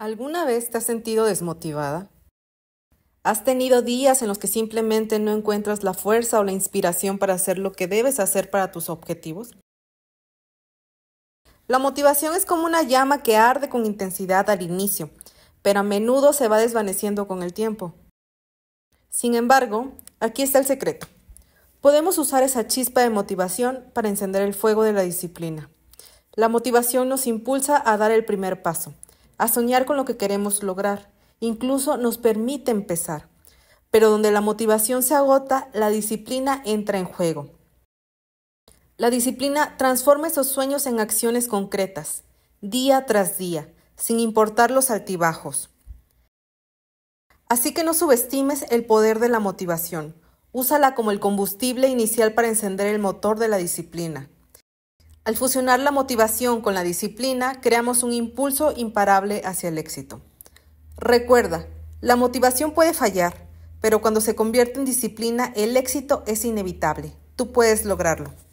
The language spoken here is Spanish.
¿Alguna vez te has sentido desmotivada? ¿Has tenido días en los que simplemente no encuentras la fuerza o la inspiración para hacer lo que debes hacer para tus objetivos? La motivación es como una llama que arde con intensidad al inicio, pero a menudo se va desvaneciendo con el tiempo. Sin embargo, aquí está el secreto. Podemos usar esa chispa de motivación para encender el fuego de la disciplina. La motivación nos impulsa a dar el primer paso a soñar con lo que queremos lograr. Incluso nos permite empezar. Pero donde la motivación se agota, la disciplina entra en juego. La disciplina transforma esos sueños en acciones concretas, día tras día, sin importar los altibajos. Así que no subestimes el poder de la motivación. Úsala como el combustible inicial para encender el motor de la disciplina. Al fusionar la motivación con la disciplina, creamos un impulso imparable hacia el éxito. Recuerda, la motivación puede fallar, pero cuando se convierte en disciplina, el éxito es inevitable. Tú puedes lograrlo.